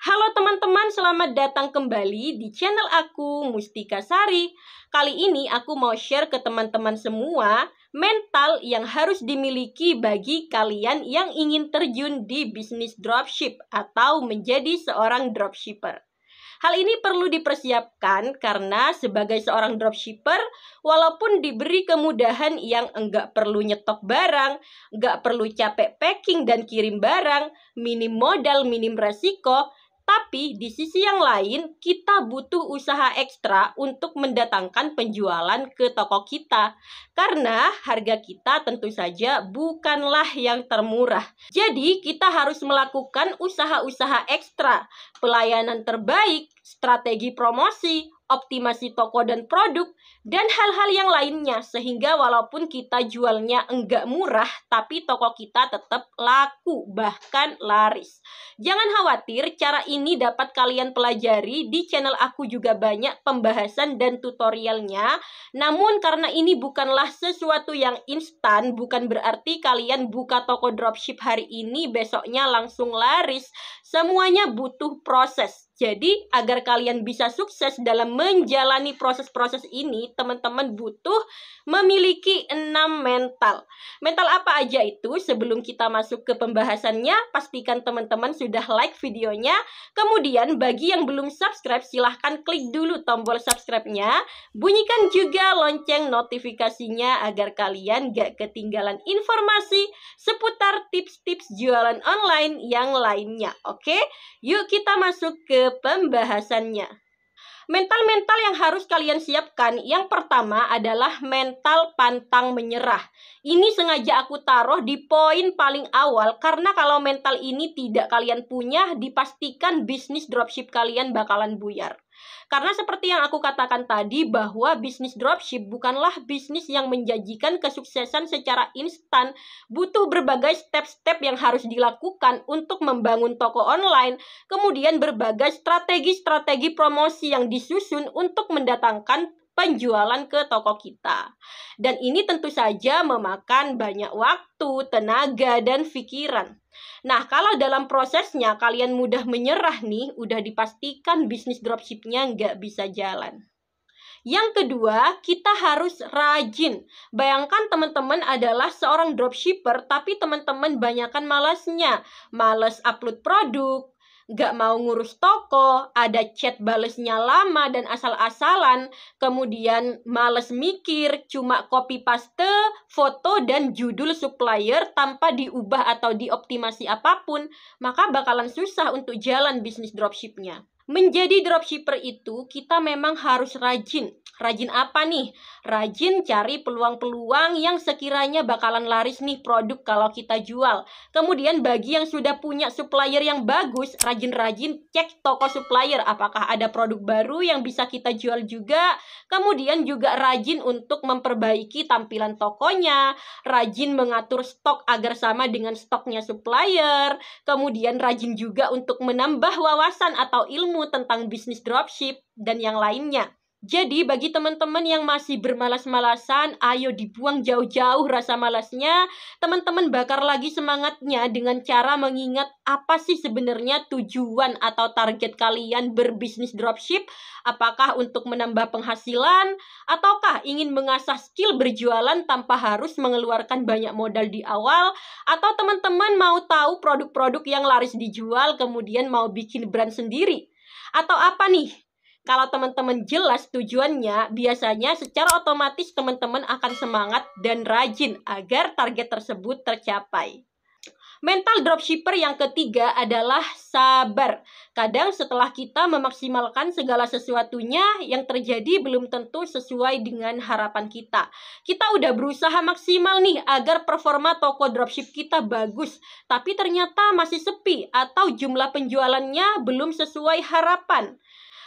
Halo teman-teman, selamat datang kembali di channel aku Mustika Sari. Kali ini aku mau share ke teman-teman semua mental yang harus dimiliki bagi kalian yang ingin terjun di bisnis dropship atau menjadi seorang dropshipper. Hal ini perlu dipersiapkan karena sebagai seorang dropshipper, walaupun diberi kemudahan yang enggak perlu nyetok barang, enggak perlu capek packing dan kirim barang, minim modal, minim resiko, tapi di sisi yang lain, kita butuh usaha ekstra untuk mendatangkan penjualan ke toko kita. Karena harga kita tentu saja bukanlah yang termurah. Jadi, kita harus melakukan usaha-usaha ekstra, pelayanan terbaik, strategi promosi, optimasi toko dan produk, dan hal-hal yang lainnya sehingga walaupun kita jualnya enggak murah, tapi toko kita tetap laku, bahkan laris. Jangan khawatir, cara ini dapat kalian pelajari di channel aku juga banyak pembahasan dan tutorialnya. Namun karena ini bukanlah sesuatu yang instan, bukan berarti kalian buka toko dropship hari ini, besoknya langsung laris. Semuanya butuh proses jadi agar kalian bisa sukses dalam menjalani proses-proses ini, teman-teman butuh memiliki enam mental. Mental apa aja itu? Sebelum kita masuk ke pembahasannya, pastikan teman-teman sudah like videonya. Kemudian bagi yang belum subscribe, silahkan klik dulu tombol subscribe-nya. Bunyikan juga lonceng notifikasinya agar kalian gak ketinggalan informasi seputar tips-tips jualan online yang lainnya. Oke, yuk kita masuk ke pembahasannya. Mental-mental yang harus kalian siapkan, yang pertama adalah mental pantang menyerah. Ini sengaja aku taruh di poin paling awal karena kalau mental ini tidak kalian punya, dipastikan bisnis dropship kalian bakalan buyar. Karena seperti yang aku katakan tadi bahwa bisnis dropship bukanlah bisnis yang menjanjikan kesuksesan secara instan, butuh berbagai step-step yang harus dilakukan untuk membangun toko online, kemudian berbagai strategi-strategi promosi yang disusun untuk mendatangkan penjualan ke toko kita. Dan ini tentu saja memakan banyak waktu, tenaga, dan pikiran. Nah, kalau dalam prosesnya kalian mudah menyerah nih, udah dipastikan bisnis dropshipnya nggak bisa jalan. Yang kedua, kita harus rajin. Bayangkan teman-teman adalah seorang dropshipper, tapi teman-teman banyakkan malasnya. Males upload produk, gak mau ngurus toko, ada chat balesnya lama dan asal-asalan, kemudian males mikir, cuma copy paste, foto, dan judul supplier tanpa diubah atau dioptimasi apapun, maka bakalan susah untuk jalan bisnis dropshipnya. Menjadi dropshipper itu kita memang harus rajin. Rajin apa nih? Rajin cari peluang-peluang yang sekiranya bakalan laris nih produk kalau kita jual. Kemudian bagi yang sudah punya supplier yang bagus, rajin-rajin cek toko supplier apakah ada produk baru yang bisa kita jual juga. Kemudian juga rajin untuk memperbaiki tampilan tokonya, rajin mengatur stok agar sama dengan stoknya supplier. Kemudian rajin juga untuk menambah wawasan atau ilmu ilmu tentang bisnis dropship dan yang lainnya. Jadi bagi teman-teman yang masih bermalas-malasan, ayo dibuang jauh-jauh rasa malasnya. Teman-teman bakar lagi semangatnya dengan cara mengingat apa sih sebenarnya tujuan atau target kalian berbisnis dropship. Apakah untuk menambah penghasilan ataukah ingin mengasah skill berjualan tanpa harus mengeluarkan banyak modal di awal atau teman-teman mau tahu produk-produk yang laris dijual kemudian mau bikin brand sendiri atau apa nih? Kalau teman-teman jelas tujuannya, biasanya secara otomatis teman-teman akan semangat dan rajin agar target tersebut tercapai. Mental dropshipper yang ketiga adalah sabar. Kadang setelah kita memaksimalkan segala sesuatunya yang terjadi belum tentu sesuai dengan harapan kita. Kita udah berusaha maksimal nih agar performa toko dropship kita bagus, tapi ternyata masih sepi atau jumlah penjualannya belum sesuai harapan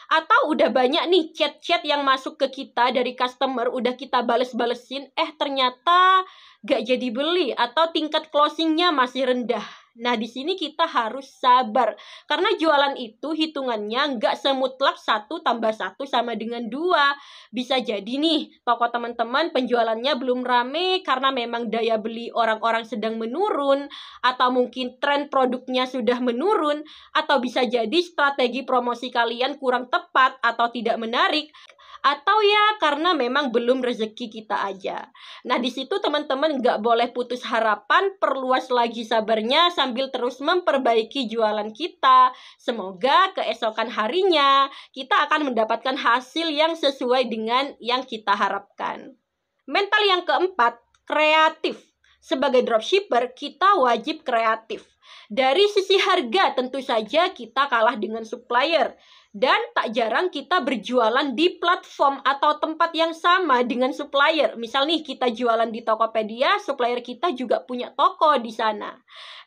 atau udah banyak nih chat-chat yang masuk ke kita dari customer udah kita bales-balesin eh ternyata gak jadi beli atau tingkat closingnya masih rendah. Nah, di sini kita harus sabar. Karena jualan itu hitungannya nggak semutlak satu tambah satu sama dengan dua. Bisa jadi nih, toko teman-teman penjualannya belum rame karena memang daya beli orang-orang sedang menurun. Atau mungkin tren produknya sudah menurun. Atau bisa jadi strategi promosi kalian kurang tepat atau tidak menarik atau ya karena memang belum rezeki kita aja. Nah di situ teman-teman nggak boleh putus harapan, perluas lagi sabarnya sambil terus memperbaiki jualan kita. Semoga keesokan harinya kita akan mendapatkan hasil yang sesuai dengan yang kita harapkan. Mental yang keempat, kreatif sebagai dropshipper kita wajib kreatif. Dari sisi harga tentu saja kita kalah dengan supplier dan tak jarang kita berjualan di platform atau tempat yang sama dengan supplier. Misal nih kita jualan di Tokopedia, supplier kita juga punya toko di sana.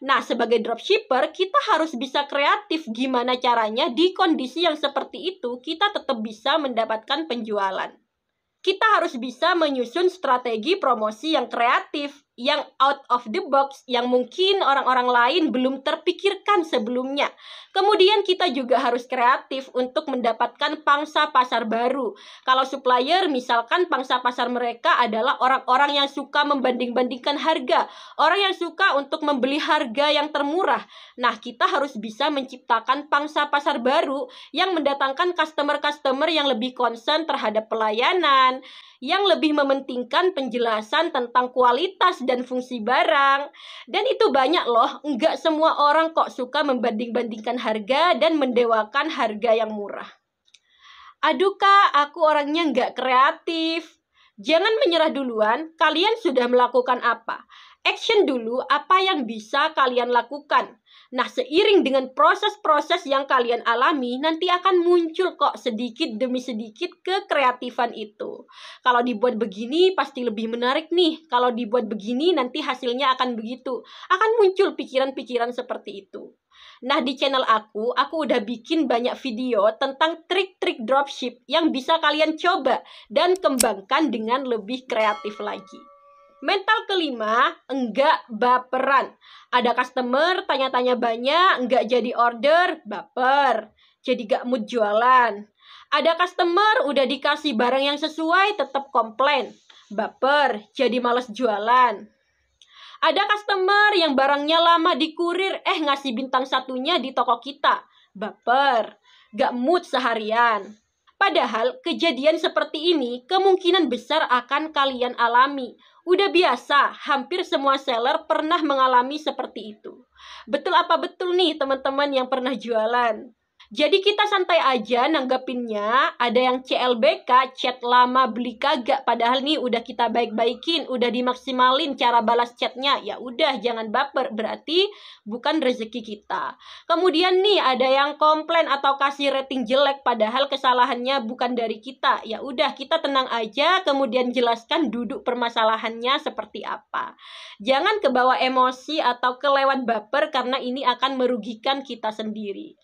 Nah, sebagai dropshipper, kita harus bisa kreatif gimana caranya di kondisi yang seperti itu kita tetap bisa mendapatkan penjualan. Kita harus bisa menyusun strategi promosi yang kreatif yang out of the box yang mungkin orang-orang lain belum terpikirkan sebelumnya. Kemudian kita juga harus kreatif untuk mendapatkan pangsa pasar baru. Kalau supplier misalkan pangsa pasar mereka adalah orang-orang yang suka membanding-bandingkan harga, orang yang suka untuk membeli harga yang termurah. Nah, kita harus bisa menciptakan pangsa pasar baru yang mendatangkan customer-customer yang lebih concern terhadap pelayanan, yang lebih mementingkan penjelasan tentang kualitas dan fungsi barang. Dan itu banyak loh, nggak semua orang kok suka membanding-bandingkan harga dan mendewakan harga yang murah. Aduh kak, aku orangnya nggak kreatif. Jangan menyerah duluan, kalian sudah melakukan apa? Action dulu apa yang bisa kalian lakukan. Nah, seiring dengan proses-proses yang kalian alami, nanti akan muncul kok sedikit demi sedikit ke kreatifan itu. Kalau dibuat begini, pasti lebih menarik nih. Kalau dibuat begini, nanti hasilnya akan begitu. Akan muncul pikiran-pikiran seperti itu. Nah, di channel aku, aku udah bikin banyak video tentang trik-trik dropship yang bisa kalian coba dan kembangkan dengan lebih kreatif lagi. Mental kelima, enggak baperan. Ada customer, tanya-tanya banyak, enggak jadi order, baper. Jadi enggak mood jualan. Ada customer, udah dikasih barang yang sesuai, tetap komplain. Baper, jadi males jualan. Ada customer yang barangnya lama dikurir, eh ngasih bintang satunya di toko kita. Baper, gak mood seharian Padahal kejadian seperti ini kemungkinan besar akan kalian alami. Udah biasa, hampir semua seller pernah mengalami seperti itu. Betul apa betul nih teman-teman yang pernah jualan? Jadi kita santai aja nanggapinnya, ada yang CLBK, chat lama beli kagak, padahal nih udah kita baik-baikin, udah dimaksimalin cara balas chatnya, ya udah jangan baper, berarti bukan rezeki kita. Kemudian nih ada yang komplain atau kasih rating jelek, padahal kesalahannya bukan dari kita, ya udah kita tenang aja, kemudian jelaskan duduk permasalahannya seperti apa. Jangan kebawa emosi atau kelewat baper karena ini akan merugikan kita sendiri.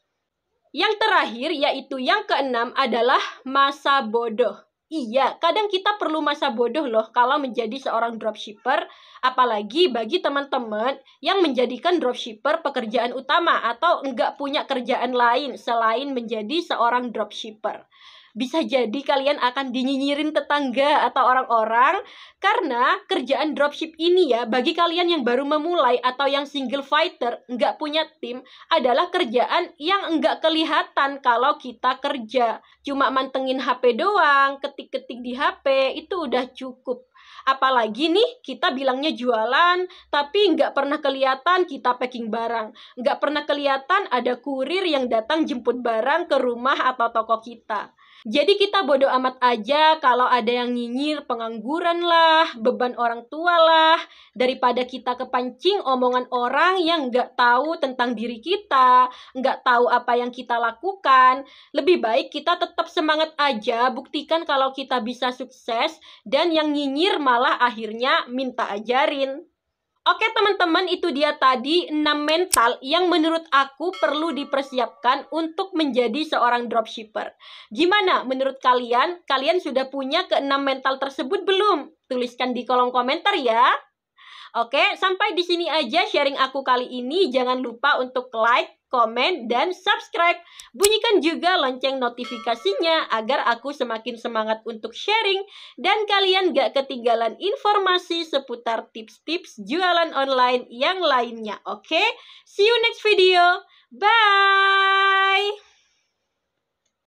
Yang terakhir yaitu yang keenam adalah masa bodoh. Iya, kadang kita perlu masa bodoh loh kalau menjadi seorang dropshipper, apalagi bagi teman-teman yang menjadikan dropshipper pekerjaan utama atau enggak punya kerjaan lain selain menjadi seorang dropshipper bisa jadi kalian akan dinyinyirin tetangga atau orang-orang karena kerjaan dropship ini ya bagi kalian yang baru memulai atau yang single fighter nggak punya tim adalah kerjaan yang nggak kelihatan kalau kita kerja cuma mantengin HP doang ketik-ketik di HP itu udah cukup apalagi nih kita bilangnya jualan tapi nggak pernah kelihatan kita packing barang nggak pernah kelihatan ada kurir yang datang jemput barang ke rumah atau toko kita jadi kita bodoh amat aja kalau ada yang nyinyir pengangguran lah, beban orang tua lah, daripada kita kepancing omongan orang yang nggak tahu tentang diri kita, nggak tahu apa yang kita lakukan. Lebih baik kita tetap semangat aja, buktikan kalau kita bisa sukses, dan yang nyinyir malah akhirnya minta ajarin. Oke teman-teman itu dia tadi 6 mental yang menurut aku perlu dipersiapkan untuk menjadi seorang dropshipper. Gimana menurut kalian? Kalian sudah punya keenam mental tersebut belum? Tuliskan di kolom komentar ya. Oke, sampai di sini aja sharing aku kali ini. Jangan lupa untuk like, komen, dan subscribe. Bunyikan juga lonceng notifikasinya agar aku semakin semangat untuk sharing dan kalian gak ketinggalan informasi seputar tips-tips jualan online yang lainnya. Oke, see you next video. Bye!